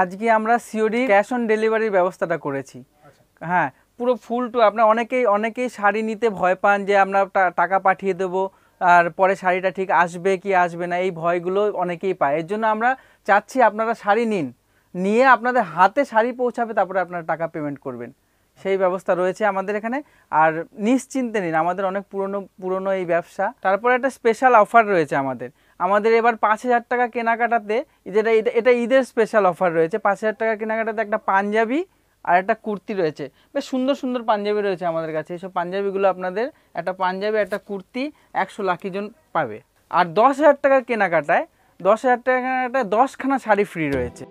আজকে আমরা COD cash on ডেলিভারির ব্যবস্থাটা করেছি আচ্ছা। হ্যাঁ পুরো ফুল টু আপনার অনেকেই অনেকেই শাড়ি নিতে ভয় পান যে আমরা টাকা পাঠিয়ে দেবো আর পরে শাড়িটা ঠিক আসবে কি আসবে না এই ভয়গুলো অনেকেই পায় এর জন্য আমরা চাচ্ছি আপনারা শাড়ি নিন নিয়ে আপনাদের হাতে শাড়ি পৌঁছাবে তারপরে আপনারা টাকা পেমেন্ট করবেন সেই ব্যবস্থা রয়েছে আমাদের এখানে আর নিশ্চিন্তে নিন আমাদের অনেক পুরনো পুরনো এই ব্যবসা তারপরে একটা স্পেশাল অফার রয়েছে আমাদের আমাদের এবার পাঁচ হাজার টাকা কেনাকাটাতে যেটা এটা এটা ঈদের স্পেশাল অফার রয়েছে পাঁচ হাজার টাকা কেনাকাটাতে একটা পাঞ্জাবি আর একটা কুর্তি রয়েছে বেশ সুন্দর সুন্দর পাঞ্জাবি রয়েছে আমাদের কাছে এইসব পাঞ্জাবিগুলো আপনাদের একটা পাঞ্জাবি একটা কুর্তি একশো লাখি জন পাবে আর দশ হাজার টাকার কেনাকাটায় দশ হাজার টাকার কেনাকাটায় দশখানা শাড়ি ফ্রি রয়েছে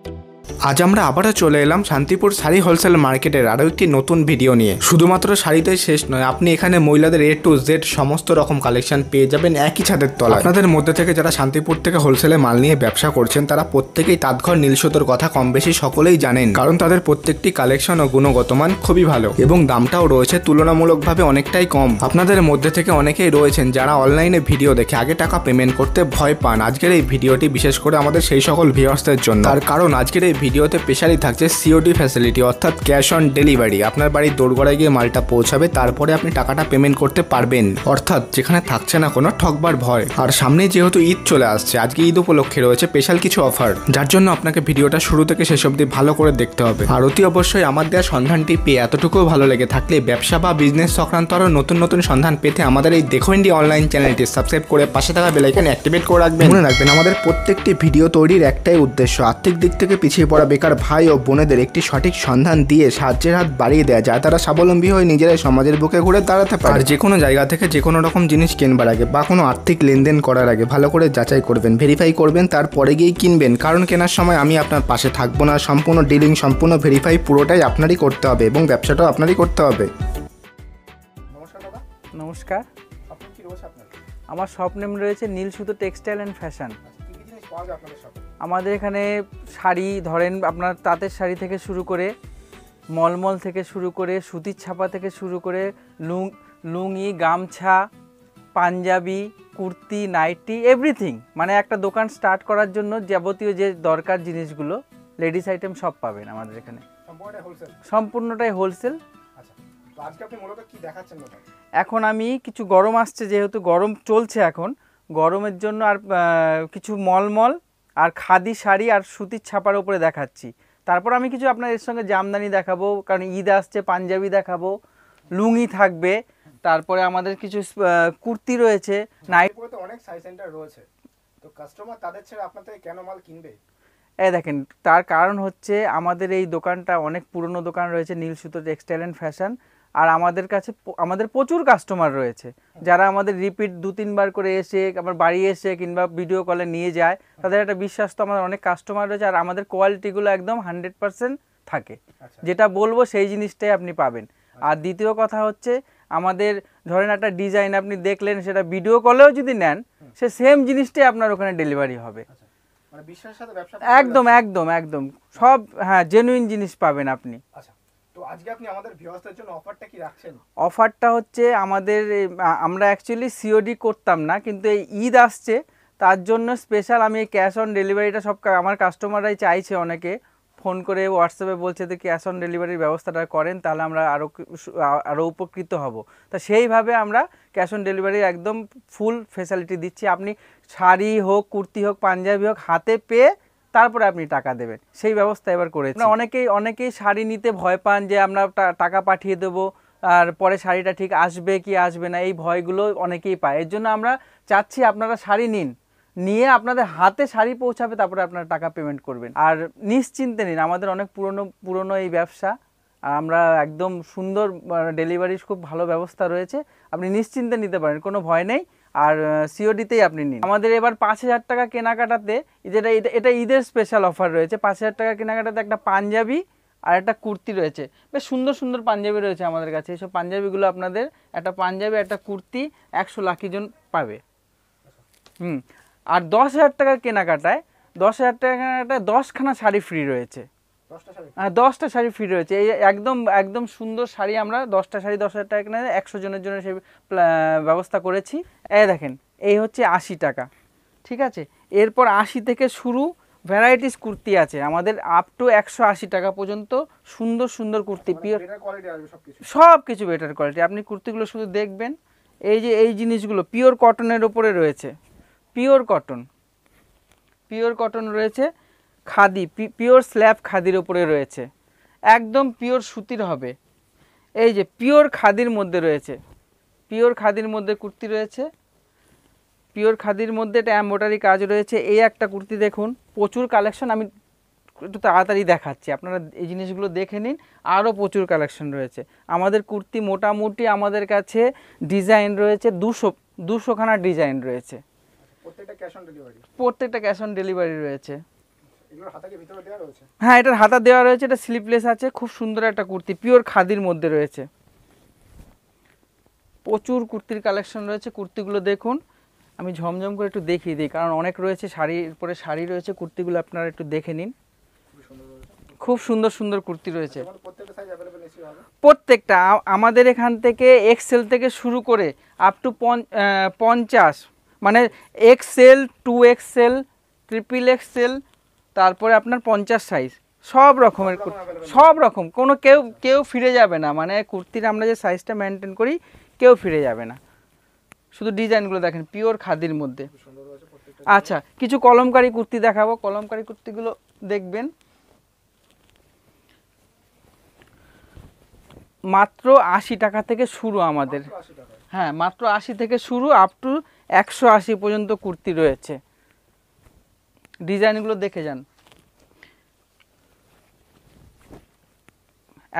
আজ আমরা আবারও চলে এলাম শান্তিপুর শাড়ি হোলসেল মার্কেটের আরও একটি নতুন ভিডিও নিয়ে শুধুমাত্র শাড়িতেই শেষ নয় আপনি এখানে মহিলাদের এ টু জেড সমস্ত রকম কালেকশন পেয়ে যাবেন একই ছাদের তলায় আপনাদের মধ্যে থেকে যারা শান্তিপুর থেকে হোলসেলে মাল নিয়ে ব্যবসা করছেন তারা প্রত্যেকেই তাঁতঘর নীলসতর কথা কম বেশি সকলেই জানেন কারণ তাদের প্রত্যেকটি কালেকশন ও গুণগত মান খুবই ভালো এবং দামটাও রয়েছে তুলনামূলকভাবে অনেকটাই কম আপনাদের মধ্যে থেকে অনেকেই রয়েছেন যারা অনলাইনে ভিডিও দেখে আগে টাকা পেমেন্ট করতে ভয় পান আজকের এই ভিডিওটি বিশেষ করে আমাদের সেই সকল ভিওয়ার্সদের জন্য তার কারণ আজকের এই ভিডিওতে স্পেশালি থাকছে সিওডি ফ্যাসিলিটি অর্থাৎ ক্যাশ অন ডেলিভারি আপনার বাড়ির দোরগোড়ায় গিয়ে মালটা পৌঁছাবে তারপরে আপনি টাকাটা পেমেন্ট করতে পারবেন অর্থাৎ যেখানে থাকছে না কোনো ঠকবার ভয় আর সামনে যেহেতু ঈদ চলে আসছে আজকে ঈদ উপলক্ষে রয়েছে স্পেশাল কিছু অফার যার জন্য আপনাকে ভিডিওটা শুরু থেকে শেষ অব্দি ভালো করে দেখতে হবে আর অতি অবশ্যই আমার দেওয়া সন্ধানটি পেয়ে এতটুকু ভালো লেগে থাকলে ব্যবসা বা বিজনেস সংক্রান্ত আরও নতুন নতুন সন্ধান পেতে আমাদের এই দেখো ইন্ডি অনলাইন চ্যানেলটি সাবস্ক্রাইব করে পাশে থাকা বেলাইকান অ্যাক্টিভেট করে রাখবেন মনে রাখবেন আমাদের প্রত্যেকটি ভিডিও তৈরির একটাই উদ্দেশ্য আর্থিক দিক থেকে পিছিয়ে পড়া করা বেকার ভাই ও বোনেদের একটি সঠিক সন্ধান দিয়ে সাহায্যের হাত বাড়িয়ে দেয় যা তারা স্বাবলম্বী হয়ে নিজেরাই সমাজের বুকে ঘুরে দাঁড়াতে পারে আর যে কোনো জায়গা থেকে যে কোনো রকম জিনিস কিনবার আগে বা কোনো আর্থিক লেনদেন করার আগে ভালো করে যাচাই করবেন ভেরিফাই করবেন তারপরে গিয়েই কিনবেন কারণ কেনার সময় আমি আপনার পাশে থাকবো না সম্পূর্ণ ডিলিং সম্পূর্ণ ভেরিফাই পুরোটাই আপনারই করতে হবে এবং ব্যবসাটাও আপনারই করতে হবে নমস্কার আমার স্বপ্নেম রয়েছে নীল সুতো টেক্সটাইল অ্যান্ড ফ্যাশন পাওয়া যায় আপনাদের আমাদের এখানে শাড়ি ধরেন আপনার তাঁতের শাড়ি থেকে শুরু করে মলমল থেকে শুরু করে সুতির ছাপা থেকে শুরু করে লুং লুঙ্গি গামছা পাঞ্জাবি কুর্তি নাইটি এভরিথিং মানে একটা দোকান স্টার্ট করার জন্য যাবতীয় যে দরকার জিনিসগুলো লেডিস আইটেম সব পাবেন আমাদের এখানে সম্পূর্ণটাই হোলসেল আচ্ছা, এখন আমি কিছু গরম আসছে যেহেতু গরম চলছে এখন গরমের জন্য আর কিছু মলমল আর খাদি শাড়ি আর সুতির ছাপার উপরে দেখাচ্ছি তারপর আমি কিছু আপনার এর সঙ্গে জামদানি দেখাবো কারণ ঈদ আসছে পাঞ্জাবি দেখাবো লুঙ্গি থাকবে তারপরে আমাদের কিছু কুর্তি রয়েছে নাইট অনেক সাই সেন্টার রয়েছে তো কাস্টমার তাদের ছেড়ে আপনার থেকে কেন মাল কিনবে এ দেখেন তার কারণ হচ্ছে আমাদের এই দোকানটা অনেক পুরনো দোকান রয়েছে নীল সুতো টেক্সটাইল অ্যান্ড ফ্যাশন আর আমাদের কাছে আমাদের প্রচুর কাস্টমার রয়েছে যারা আমাদের রিপিট দু তিনবার করে এসে আবার বাড়ি এসে কিংবা ভিডিও কলে নিয়ে যায় তাদের একটা বিশ্বাস তো আমাদের অনেক কাস্টমার রয়েছে আর আমাদের কোয়ালিটিগুলো একদম হান্ড্রেড পারসেন্ট থাকে আচ্ছা। যেটা বলবো সেই জিনিসটাই আপনি পাবেন আচ্ছা। আর দ্বিতীয় কথা হচ্ছে আমাদের ধরেন একটা ডিজাইন আপনি দেখলেন সেটা ভিডিও কলেও যদি নেন সে সেম জিনিসটাই আপনার ওখানে ডেলিভারি হবে আচ্ছা। মানে একদম একদম একদম সব হ্যাঁ জেনুইন জিনিস পাবেন আপনি আচ্ছা আজকে আপনি আমাদের ভিউয়ার্সদের জন্য অফারটা কি রাখছেন অফারটা হচ্ছে আমাদের আমরা অ্যাকচুয়ালি সিওডি করতাম না কিন্তু এই ঈদ আসছে তার জন্য স্পেশাল আমি এই ক্যাশ অন ডেলিভারিটা সব আমার কাস্টমাররাই চাইছে অনেকে ফোন করে হোয়াটসঅ্যাপে বলছে যে ক্যাশ অন ডেলিভারির ব্যবস্থাটা করেন তাহলে আমরা আরও আরও উপকৃত হব তা সেইভাবে আমরা ক্যাশ অন ডেলিভারি একদম ফুল ফেসিলিটি দিচ্ছি আপনি শাড়ি হোক কুর্তি হোক পাঞ্জাবি হোক হাতে পেয়ে তারপরে আপনি টাকা দেবেন সেই ব্যবস্থা এবার করেছে মানে অনেকেই অনেকেই শাড়ি নিতে ভয় পান যে আমরা টাকা পাঠিয়ে দেবো আর পরে শাড়িটা ঠিক আসবে কি আসবে না এই ভয়গুলো অনেকেই পায় এর জন্য আমরা চাচ্ছি আপনারা শাড়ি নিন নিয়ে আপনাদের হাতে শাড়ি পৌঁছাবে তারপরে আপনারা টাকা পেমেন্ট করবেন আর নিশ্চিন্তে নিন আমাদের অনেক পুরনো পুরনো এই ব্যবসা আর আমরা একদম সুন্দর ডেলিভারির মানে খুব ভালো ব্যবস্থা রয়েছে আপনি নিশ্চিন্তে নিতে পারেন কোনো ভয় নেই আর সিওডিতেই আপনি নিন আমাদের এবার পাঁচ হাজার টাকা কেনাকাটাতে যেটা এটা এটা ঈদের স্পেশাল অফার রয়েছে পাঁচ হাজার টাকা কেনাকাটাতে একটা পাঞ্জাবি আর একটা কুর্তি রয়েছে বেশ সুন্দর সুন্দর পাঞ্জাবি রয়েছে আমাদের কাছে এইসব পাঞ্জাবিগুলো আপনাদের একটা পাঞ্জাবি একটা কুর্তি একশো লাখি জন পাবে হুম আর দশ হাজার টাকার কেনাকাটায় দশ হাজার টাকা কেনাকাটায় দশখানা শাড়ি ফ্রি রয়েছে দশটা শাড়ি ফ্রি হ্যাঁ, রয়েছে এই একদম একদম সুন্দর শাড়ি আমরা দশটা শাড়ি দশ হাজার টাকা কিনে একশো জনের জন্য সেই ব্যবস্থা করেছি এ দেখেন এই হচ্ছে আশি টাকা ঠিক আছে এরপর আশি থেকে শুরু ভ্যারাইটিস কুর্তি আছে আমাদের আপ টু একশো আশি টাকা পর্যন্ত সুন্দর সুন্দর কুর্তি পিওর সব কিছু বেটার কোয়ালিটি আপনি কুর্তিগুলো শুধু দেখবেন এই যে এই জিনিসগুলো পিওর কটনের ওপরে রয়েছে পিওর কটন পিওর কটন রয়েছে খাদি পিওর স্ল্যাব খাদির ওপরে রয়েছে একদম পিওর সুতির হবে এই যে পিওর খাদির মধ্যে রয়েছে পিওর খাদির মধ্যে কুর্তি রয়েছে পিওর খাদির মধ্যে একটা অ্যাম্বোটারি কাজ রয়েছে এই একটা কুর্তি দেখুন প্রচুর কালেকশন আমি একটু তাড়াতাড়ি দেখাচ্ছি আপনারা এই জিনিসগুলো দেখে নিন আরও প্রচুর কালেকশন রয়েছে আমাদের কুর্তি মোটামুটি আমাদের কাছে ডিজাইন রয়েছে দুশো দুশোখানা ডিজাইন রয়েছে প্রত্যেকটা ক্যাশ অন ডেলিভারি প্রত্যেকটা ক্যাশ অন ডেলিভারি রয়েছে হ্যাঁ এটার হাতা দেওয়া রয়েছে এটা স্লিপলেস আছে খুব সুন্দর একটা কুর্তি পিওর খাদির মধ্যে রয়েছে প্রচুর কুর্তির কালেকশন রয়েছে কুর্তিগুলো দেখুন আমি ঝমঝম করে একটু দেখিয়ে দিই কারণ অনেক রয়েছে শাড়ির পরে শাড়ি রয়েছে কুর্তিগুলো আপনারা একটু দেখে নিন খুব সুন্দর সুন্দর কুর্তি রয়েছে প্রত্যেকটা আমাদের এখান থেকে এক্সেল থেকে শুরু করে আপ টু পঞ্চাশ মানে XL two XL triple XL তারপরে আপনার পঞ্চাশ সাইজ সব রকমের সব রকম কোনো কেউ কেউ ফিরে যাবে না মানে কুর্তির আমরা যে সাইজটা মেনটেন করি কেউ ফিরে যাবে না শুধু ডিজাইনগুলো দেখেন পিওর খাদির মধ্যে আচ্ছা কিছু কলমকারি কুর্তি দেখাবো কলমকারি কুর্তিগুলো দেখবেন মাত্র আশি টাকা থেকে শুরু আমাদের হ্যাঁ মাত্র আশি থেকে শুরু আপ টু একশো আশি পর্যন্ত কুর্তি রয়েছে ডিজাইনগুলো দেখে যান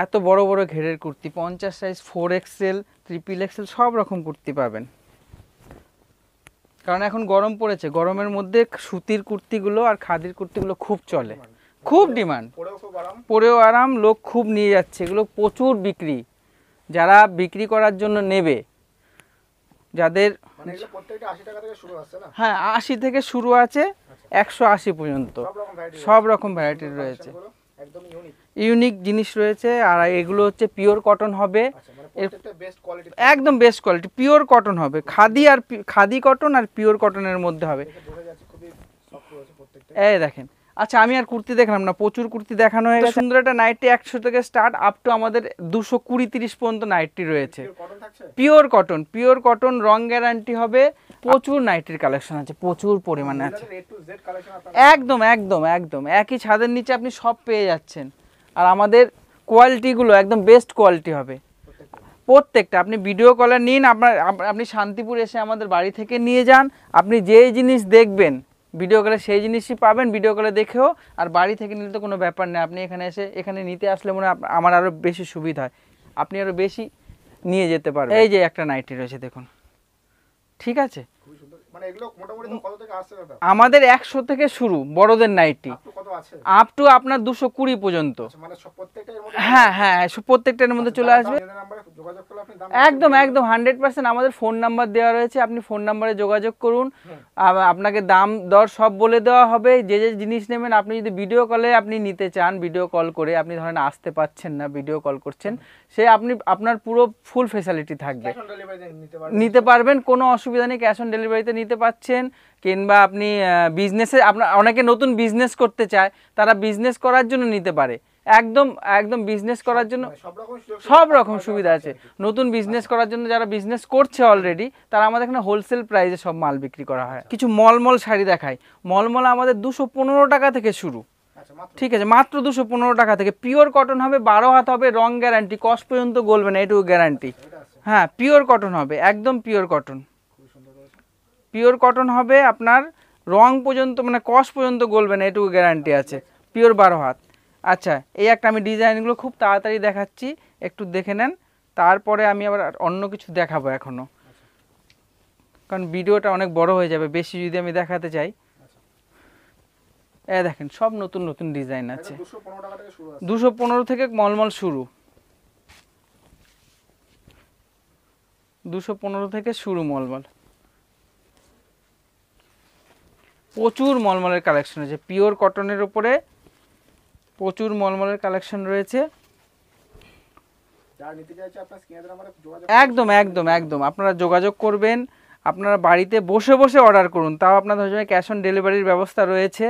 এত বড় বড় ঘেরের কুর্তি পঞ্চাশ size four XL triple XL সব রকম কুর্তি পাবেন কারণ এখন গরম পড়েছে গরমের মধ্যে সুতির কুর্তিগুলো আর খাদির কুর্তিগুলো খুব চলে খুব ডিমান্ড পরেও আরাম লোক খুব নিয়ে যাচ্ছে এগুলো প্রচুর বিক্রি যারা বিক্রি করার জন্য নেবে যাদের মানে হ্যাঁ আশি থেকে শুরু আছে একশো আশি পর্যন্ত সব রকম ভ্যারাইটি রয়েছে ইউনিক জিনিস রয়েছে আর এগুলো হচ্ছে পিওর কটন হবে একদম বেস্ট কোয়ালিটি পিওর কটন হবে খাদি আর খাদি কটন আর পিওর কটনের মধ্যে হবে এই দেখেন আচ্ছা আমি আর কুর্তি দেখলাম না প্রচুর কুর্তি দেখানো হয়ে সুন্দর একটা নাইটটি একশো থেকে স্টার্ট আপ টু আমাদের দুশো কুড়ি তিরিশ পর্যন্ত নাইটটি রয়েছে পিওর কটন পিওর কটন রং গ্যারান্টি হবে প্রচুর নাইটির কালেকশন আছে প্রচুর পরিমাণে আছে একদম একদম একদম একই ছাদের নিচে আপনি সব পেয়ে যাচ্ছেন আর আমাদের কোয়ালিটিগুলো একদম বেস্ট কোয়ালিটি হবে প্রত্যেকটা আপনি ভিডিও কলে নিন আপনার আপনি শান্তিপুর এসে আমাদের বাড়ি থেকে নিয়ে যান আপনি যেই জিনিস দেখবেন ভিডিও কলে সেই জিনিসই পাবেন ভিডিও কলে দেখেও আর বাড়ি থেকে নিলে তো কোনো ব্যাপার নেই আপনি এখানে এসে এখানে নিতে আসলে মনে হয় আমার আরও বেশি সুবিধা হয় আপনি আরও বেশি নিয়ে যেতে পারবেন এই যে একটা নাইটি রয়েছে দেখুন ঠিক আছে মানে আমাদের একশো থেকে শুরু বড়দের নাইটি আপ টু আপনার দুশো কুড়ি পর্যন্ত আচ্ছা, মানে হ্যাঁ হ্যাঁ, হ্যাঁ প্রত্যেকটার মধ্যে আচ্ছা, চলে আসবে একদম একদম হান্ড্রেড পার্সেন্ট আমাদের ফোন নাম্বার দেওয়া রয়েছে আপনি ফোন নাম্বারে যোগাযোগ করুন আপনাকে দাম দর সব বলে দেওয়া হবে যে যে জিনিস নেবেন আপনি যদি ভিডিও কলে আপনি নিতে চান ভিডিও কল করে আপনি ধরেন আসতে পাচ্ছেন না ভিডিও কল করছেন সে আপনি আপনার পুরো ফুল ফেসিলিটি থাকবে নিতে পারবেন কোনো অসুবিধা নেই ক্যাশ অন ডেলিভারিতে নিতে পাচ্ছেন কিংবা আপনি বিজনেসে আপনার অনেকে নতুন বিজনেস করতে চায় তারা বিজনেস করার জন্য নিতে পারে একদম একদম বিজনেস করার জন্য সব রকম সুবিধা আছে নতুন বিজনেস করার জন্য যারা বিজনেস করছে অলরেডি তারা আমাদের এখানে হোলসেল প্রাইসে সব মাল বিক্রি করা হয় আচ্ছা। কিছু মলমল শাড়ি দেখায় মলমল আমাদের দুশো পনেরো টাকা থেকে শুরু আচ্ছা, ঠিক আছে মাত্র দুশো পনেরো টাকা থেকে পিওর কটন হবে বারো হাত হবে রং গ্যারান্টি কস্ট পর্যন্ত গলবে না এটুকু গ্যারান্টি আচ্ছা, হ্যাঁ পিওর কটন হবে একদম পিওর কটন পিওর কটন হবে আপনার রং পর্যন্ত মানে কস পর্যন্ত গলবে না এটুকু গ্যারান্টি আছে পিওর বারো হাত আচ্ছা এই একটা আমি ডিজাইনগুলো খুব তাড়াতাড়ি দেখাচ্ছি একটু দেখে নেন তারপরে আমি আবার অন্য কিছু দেখাবো এখনও কারণ ভিডিওটা অনেক বড় হয়ে যাবে বেশি যদি আমি দেখাতে চাই এ দেখেন সব নতুন নতুন ডিজাইন আছে দুশো পনেরো থেকে মলমল শুরু দুশো পনেরো থেকে শুরু মলমল প্রচুর মলমলের কালেকশন রয়েছে পিওর কটনের ওপরে প্রচুর মলমলের কালেকশন রয়েছে একদম একদম একদম আপনারা যোগাযোগ করবেন আপনারা বাড়িতে বসে বসে অর্ডার করুন তাও আপনাদের জন্য ক্যাশ অন ডেলিভারির ব্যবস্থা রয়েছে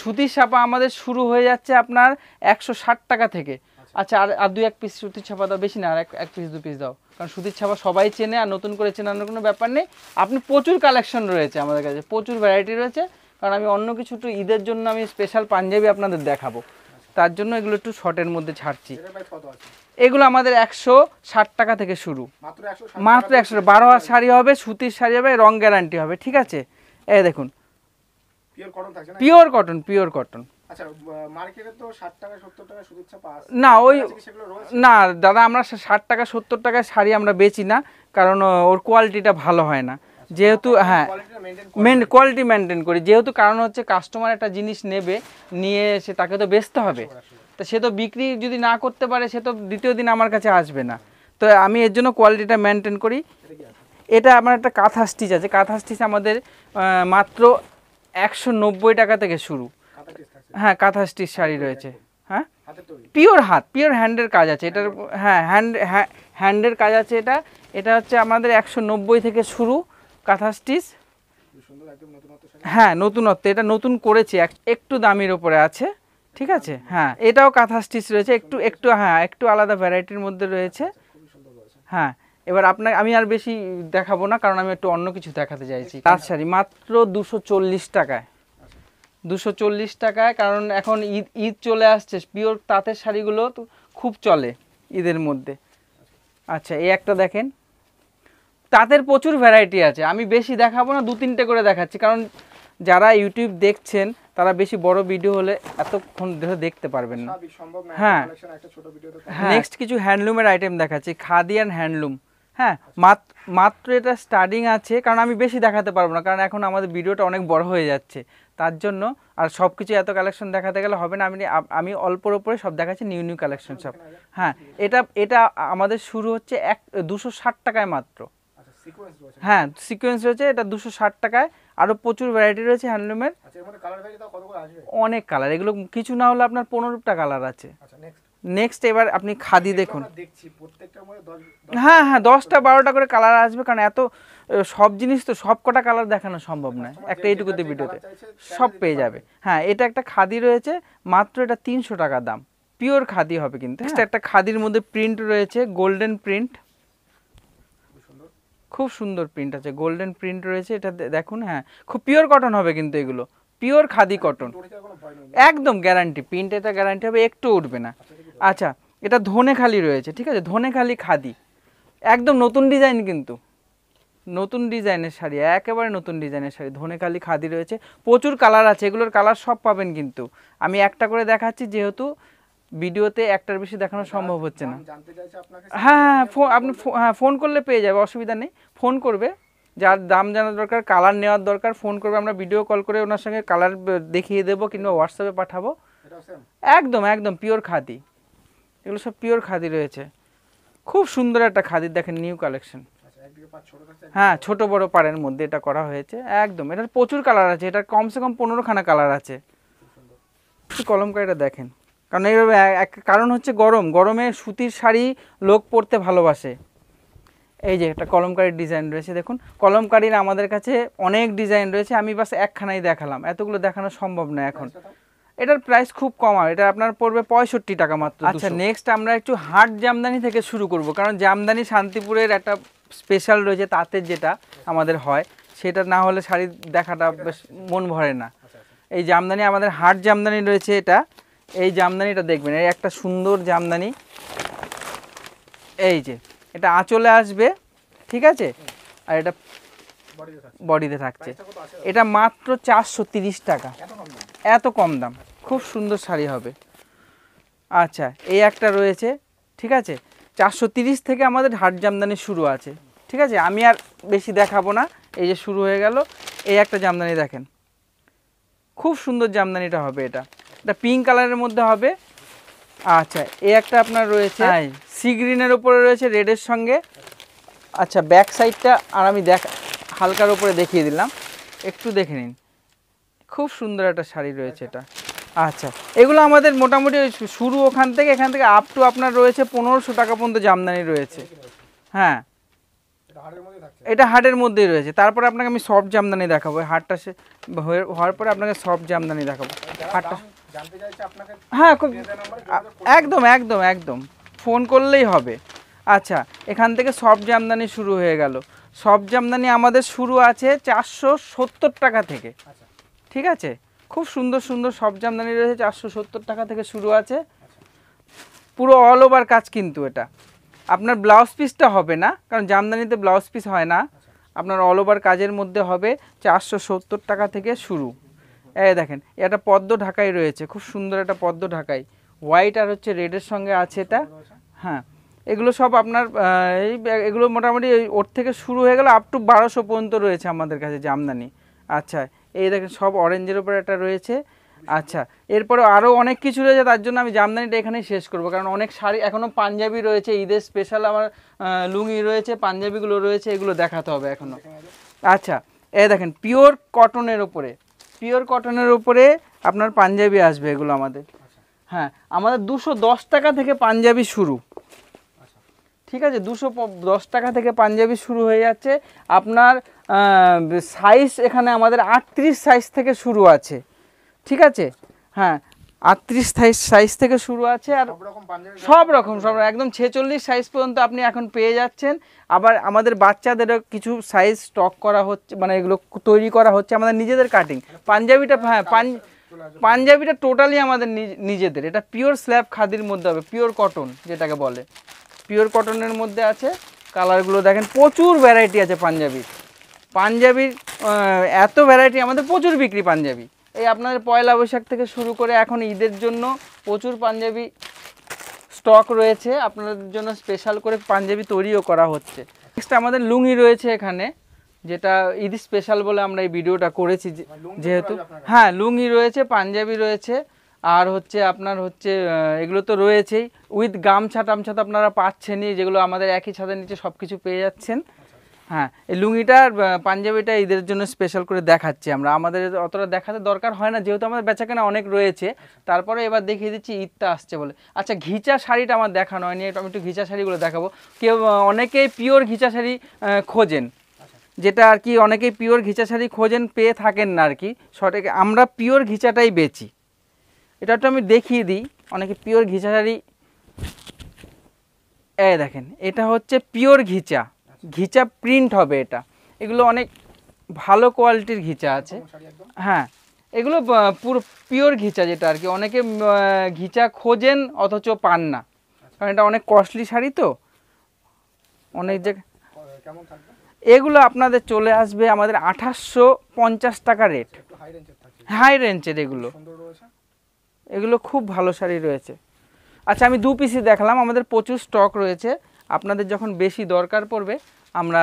সুতির সাপা আমাদের শুরু হয়ে যাচ্ছে আপনার একশো টাকা থেকে আচ্ছা আর আর দুই এক পিস সুতির ছাপা দাও বেশি না আর এক পিস দু পিস দাও কারণ সুতির ছাপা সবাই চেনে আর নতুন করে চেনানোর কোনো ব্যাপার নেই আপনি প্রচুর কালেকশন রয়েছে আমাদের কাছে প্রচুর ভ্যারাইটি রয়েছে কারণ আমি অন্য কিছু একটু ঈদের জন্য আমি স্পেশাল পাঞ্জাবি আপনাদের দেখাবো তার জন্য এগুলো একটু শর্টের মধ্যে ছাড়ছি এগুলো আমাদের একশো ষাট টাকা থেকে শুরু মাত্র একশো বারো হাজার শাড়ি হবে সুতির শাড়ি হবে রং গ্যারান্টি হবে ঠিক আছে এ দেখুন pure cotton pure cotton pure cotton আচ্ছা, না ওই না দাদা আমরা ষাট টাকা সত্তর টাকায় শাড়ি আমরা বেচি না কারণ ওর কোয়ালিটিটা ভালো হয় না আচ্ছা, যেহেতু হ্যাঁ মেন কোয়ালিটি মেনটেন করি যেহেতু কারণ হচ্ছে কাস্টমার একটা জিনিস নেবে নিয়ে সে তাকে তো বেচতে হবে তো সে তো বিক্রি যদি না করতে পারে সে তো দ্বিতীয় দিন আমার কাছে আসবে না তো আমি এর জন্য কোয়ালিটিটা মেনটেন করি এটা আমার একটা কাঁথা স্টিচ আছে কাঁথা স্টিচ আমাদের মাত্র একশো টাকা থেকে শুরু হ্যাঁ কাঁথা স্টিচ শাড়ি রয়েছে হ্যাঁ পিওর হাত পিওর হ্যান্ডের কাজ আছে এটার হ্যাঁ হ্যান্ড হ্যান্ডের কাজ আছে এটা এটা হচ্ছে আমাদের একশো নব্বই থেকে শুরু কাঁথা স্টিচ হ্যাঁ নতুনত্ব এটা নতুন করেছে একটু দামের ওপরে আছে ঠিক আছে হ্যাঁ এটাও কাঁথা স্টিচ রয়েছে একটু একটু হ্যাঁ একটু আলাদা ভ্যারাইটির মধ্যে রয়েছে আচ্ছা, হ্যাঁ এবার আপনার আমি আর বেশি দেখাবো না কারণ আমি একটু অন্য কিছু দেখাতে চাইছি তাঁত শাড়ি মাত্র দুশো চল্লিশ টাকায় দুশো চল্লিশ টাকায় কারণ এখন ঈদ ঈদ চলে আসছে পিওর তাঁতের শাড়িগুলো তো খুব চলে ঈদের মধ্যে আচ্ছা এই একটা দেখেন তাঁতের প্রচুর ভ্যারাইটি আছে আমি বেশি দেখাবো না দু তিনটে করে দেখাচ্ছি কারণ যারা ইউটিউব দেখছেন তারা বেশি বড় ভিডিও হলে এতক্ষণ ধরে দেখতে পারবেন না হ্যাঁ নেক্সট হ্যাঁ। কিছু হ্যান্ডলুমের আইটেম দেখাচ্ছি খাদি অ্যান্ড হ্যান্ডলুম হ্যাঁ আচ্ছা। মাত্র এটা স্টার্টিং আছে কারণ আমি বেশি দেখাতে পারবো না কারণ এখন আমাদের ভিডিওটা অনেক বড় হয়ে যাচ্ছে তার জন্য আর সব কিছু এত কালেকশন দেখাতে গেলে হবে না আমি আমি অল্পর ওপরে সব দেখাচ্ছি নিউ নিউ কালেকশন সব হ্যাঁ এটা এটা আমাদের শুরু হচ্ছে এক দুশো ষাট টাকায় মাত্র আচ্ছা, হ্যাঁ সিকোয়েন্স রয়েছে এটা দুশো ষাট টাকায় আরও প্রচুর ভ্যারাইটি রয়েছে হ্যান্ডলুমের আচ্ছা, অনেক কালার এগুলো কিছু না হলে আপনার পনেরোটা কালার আছে আচ্ছা, নেক্সট এবার আপনি খাদি দেখুন হ্যাঁ হ্যাঁ দশটা বারোটা করে কালার আসবে কারণ এত সব জিনিস তো সব কটা কালার দেখানো সম্ভব নয় একটা এইটুকুতে ভিডিওতে সব পেয়ে যাবে হ্যাঁ এটা একটা খাদি রয়েছে মাত্র এটা তিনশো টাকা দাম পিওর খাদি হবে কিন্তু হ্যাঁ। একটা খাদির মধ্যে প্রিন্ট রয়েছে গোল্ডেন প্রিন্ট খুব সুন্দর প্রিন্ট আছে গোল্ডেন প্রিন্ট রয়েছে এটা দেখুন হ্যাঁ খুব পিওর কটন হবে কিন্তু এগুলো পিওর খাদি হ্যাঁ, কটন একদম গ্যারান্টি প্রিন্টে তো গ্যারান্টি হবে একটু উঠবে না আচ্ছা, আচ্ছা এটা ধনে খালি রয়েছে ঠিক আছে ধনে খালি খাদি একদম নতুন ডিজাইন কিন্তু নতুন ডিজাইনের শাড়ি একেবারে নতুন ডিজাইনের শাড়ি ধনে খালি খাদি রয়েছে প্রচুর কালার আছে এগুলোর কালার সব পাবেন কিন্তু আমি একটা করে দেখাচ্ছি যেহেতু ভিডিওতে একটার বেশি দেখানো সম্ভব হচ্ছে না হ্যাঁ হ্যাঁ আপনি হ্যাঁ ফোন করলে পেয়ে যাবে অসুবিধা নেই ফোন করবে যার দাম জানার দরকার কালার নেওয়ার দরকার ফোন করবে আমরা ভিডিও কল করে ওনার সঙ্গে কালার দেখিয়ে দেবো কিংবা হোয়াটসঅ্যাপে পাঠাবো একদম একদম পিওর খাদি এগুলো সব পিওর খাদি রয়েছে খুব সুন্দর একটা খাদির দেখেন নিউ আচ্ছা, কালেকশন হ্যাঁ ছোট বড় পাড়ের মধ্যে এটা করা হয়েছে একদম এটার প্রচুর কালার আছে এটার কমসে কম পনেরোখানা কালার আছে কলমকারিটা দেখেন কারণ এইভাবে এক কারণ হচ্ছে গরম গরমে সুতির শাড়ি লোক পরতে ভালোবাসে এই যে একটা কলমকারির ডিজাইন রয়েছে দেখুন কলমকারির আমাদের কাছে অনেক ডিজাইন রয়েছে আমি বাস একখানাই দেখালাম এতগুলো দেখানো সম্ভব না এখন আচ্ছা, এটার প্রাইস খুব কম আর এটা আপনার পড়বে পঁয়ষট্টি টাকা মাত্র আচ্ছা নেক্সট আমরা একটু হাট জামদানি থেকে শুরু করব কারণ জামদানি শান্তিপুরের একটা স্পেশাল রয়েছে তাঁতের যেটা আমাদের হয় সেটা না হলে শাড়ি দেখাটা বেশ মন ভরে না এই জামদানি আমাদের হাট জামদানি রয়েছে এটা এই জামদানিটা দেখবেন এই একটা সুন্দর জামদানি এই যে এটা আঁচলে আসবে ঠিক আছে আর এটা বডিতে থাকছে এটা মাত্র চারশো টাকা এত কম দাম খুব সুন্দর শাড়ি হবে আচ্ছা এই একটা রয়েছে ঠিক আছে চারশো তিরিশ থেকে আমাদের হাট জামদানি শুরু আছে ঠিক আছে আমি আর বেশি দেখাবো না এই যে শুরু হয়ে গেল এই একটা জামদানি দেখেন খুব সুন্দর জামদানিটা হবে এটা এটা পিঙ্ক কালারের মধ্যে হবে আচ্ছা এই একটা আপনার রয়েছে সি গ্রিনের উপরে রয়েছে রেডের সঙ্গে আচ্ছা ব্যাক সাইডটা আর আমি দেখ হালকার উপরে দেখিয়ে দিলাম একটু দেখে নিন খুব সুন্দর একটা শাড়ি রয়েছে এটা আচ্ছা এগুলো আমাদের মোটামুটি শুরু ওখান থেকে এখান থেকে আপ টু আপনার রয়েছে পনেরোশো টাকা পর্যন্ত জামদানি রয়েছে হ্যাঁ এটা হাটের মধ্যেই রয়েছে তারপরে আপনাকে আমি সফট জামদানি দেখাবো হাটটা সে হওয়ার পরে আপনাকে সফট জামদানি দেখাবো হাটটা হ্যাঁ খুব একদম একদম একদম ফোন করলেই হবে আচ্ছা এখান থেকে সফট জামদানি শুরু হয়ে গেল সফট জামদানি আমাদের শুরু আছে চারশো সত্তর টাকা থেকে আচ্ছা। ঠিক আছে খুব সুন্দর সুন্দর সব জামদানি রয়েছে চারশো সত্তর টাকা থেকে শুরু আছে পুরো অল ওভার কাজ কিন্তু এটা আপনার ব্লাউজ পিসটা হবে না কারণ জামদানিতে ব্লাউজ পিস হয় না আপনার অল ওভার কাজের মধ্যে হবে চারশো সত্তর টাকা থেকে শুরু এ দেখেন এটা পদ্ম ঢাকাই রয়েছে খুব সুন্দর একটা পদ্ম ঢাকাই হোয়াইট আর হচ্ছে রেডের সঙ্গে আছে এটা হ্যাঁ এগুলো সব আপনার এই এগুলো মোটামুটি ওর থেকে শুরু হয়ে গেল আপ টু বারোশো পর্যন্ত রয়েছে আমাদের কাছে জামদানি আচ্ছা এই দেখেন সব অরেঞ্জের উপরে একটা রয়েছে আচ্ছা এরপরে আরও অনেক কিছু রয়েছে তার জন্য আমি জামদানিটা এখানেই শেষ করব কারণ অনেক শাড়ি এখনও পাঞ্জাবি রয়েছে ঈদের স্পেশাল আমার লুঙ্গি রয়েছে পাঞ্জাবিগুলো রয়েছে এগুলো দেখাতে হবে এখনও আচ্ছা এ দেখেন পিওর কটনের ওপরে পিওর কটনের ওপরে আপনার পাঞ্জাবি আসবে এগুলো আমাদের হ্যাঁ আমাদের দুশো দশ টাকা থেকে পাঞ্জাবি শুরু ঠিক আছে দুশো দশ টাকা থেকে পাঞ্জাবি শুরু হয়ে যাচ্ছে আপনার সাইজ এখানে আমাদের আটত্রিশ সাইজ থেকে শুরু আছে ঠিক আছে হ্যাঁ আটত্রিশ সাইজ সাইজ থেকে শুরু আছে আর সব রকম সব একদম ছেচল্লিশ সাইজ পর্যন্ত আপনি এখন পেয়ে যাচ্ছেন আবার আমাদের বাচ্চাদেরও কিছু সাইজ স্টক করা হচ্ছে মানে এগুলো তৈরি করা হচ্ছে আমাদের নিজেদের কাটিং পাঞ্জাবিটা হ্যাঁ পাঞ্জাবিটা টোটালি আমাদের নিজেদের এটা পিওর স্ল্যাব খাদির মধ্যে হবে পিওর কটন যেটাকে বলে পিওর কটনের মধ্যে আছে কালারগুলো দেখেন প্রচুর ভ্যারাইটি আছে পাঞ্জাবির পাঞ্জাবির এত ভ্যারাইটি আমাদের প্রচুর বিক্রি পাঞ্জাবি এই আপনাদের পয়লা বৈশাখ থেকে শুরু করে এখন ঈদের জন্য প্রচুর পাঞ্জাবি স্টক রয়েছে আপনাদের জন্য স্পেশাল করে পাঞ্জাবি তৈরিও করা হচ্ছে নেক্সট আমাদের লুঙ্গি রয়েছে এখানে যেটা ঈদ স্পেশাল বলে আমরা এই ভিডিওটা করেছি মানে যেহেতু হ্যাঁ লুঙ্গি রয়েছে পাঞ্জাবি রয়েছে আর হচ্ছে আপনার হচ্ছে এগুলো তো রয়েছেই উইথ গামছা টামছা তো আপনারা পাচ্ছেনই যেগুলো আমাদের একই ছাদের নিচে সব কিছু পেয়ে যাচ্ছেন হ্যাঁ এই লুঙ্গিটা পাঞ্জাবিটা ঈদের জন্য স্পেশাল করে দেখাচ্ছি আমরা আমাদের অতটা দেখাতে দরকার হয় না যেহেতু আমাদের বেচাকেনা অনেক রয়েছে তারপরে এবার দেখিয়ে দিচ্ছি ঈদটা আসছে বলে আচ্ছা ঘিচা শাড়িটা আমার দেখানো হয়নি আমি একটু ঘিচা শাড়িগুলো দেখাবো কেউ অনেকেই পিওর ঘিচা শাড়ি খোঁজেন যেটা আর কি অনেকেই পিওর ঘিচা শাড়ি খোঁজেন পেয়ে থাকেন না আর কি সঠিক আমরা পিওর ঘিচাটাই বেচি এটা একটু আমি দেখিয়ে দিই অনেকে পিওর ঘিচা শাড়ি এ দেখেন এটা হচ্ছে পিওর ঘিচা ঘিচা প্রিন্ট হবে এটা এগুলো অনেক ভালো কোয়ালিটির ঘিচা আছে হ্যাঁ এগুলো পুরো পিওর ঘিচা যেটা আর কি অনেকে ঘিচা খোঁজেন অথচ পান না আচ্ছা। কারণ এটা অনেক কস্টলি শাড়ি তো অনেক আচ্ছা। জায়গায় এগুলো আপনাদের চলে আসবে আমাদের আঠাশশো পঞ্চাশ টাকা রেট হাই রেঞ্জের এগুলো এগুলো খুব ভালো শাড়ি রয়েছে আচ্ছা আমি দু পিসি দেখালাম আমাদের প্রচুর স্টক রয়েছে আপনাদের যখন বেশি দরকার পড়বে আমরা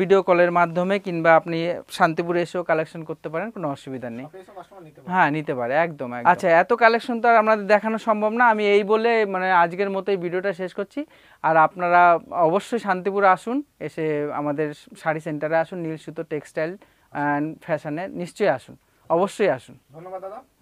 ভিডিও কলের মাধ্যমে কিংবা আপনি শান্তিপুরে এসেও কালেকশন করতে পারেন কোনো অসুবিধা নেই হ্যাঁ নিতে পারে একদম আচ্ছা এত কালেকশন তো আর আমাদের দেখানো সম্ভব না আমি এই বলে মানে আজকের মতো এই ভিডিওটা শেষ করছি আর আপনারা অবশ্যই শান্তিপুরে আসুন এসে আমাদের শাড়ি সেন্টারে আসুন নীল সুতো টেক্সটাইল অ্যান্ড ফ্যাশনে নিশ্চয়ই আসুন অবশ্যই আসুন ধন্যবাদ দাদা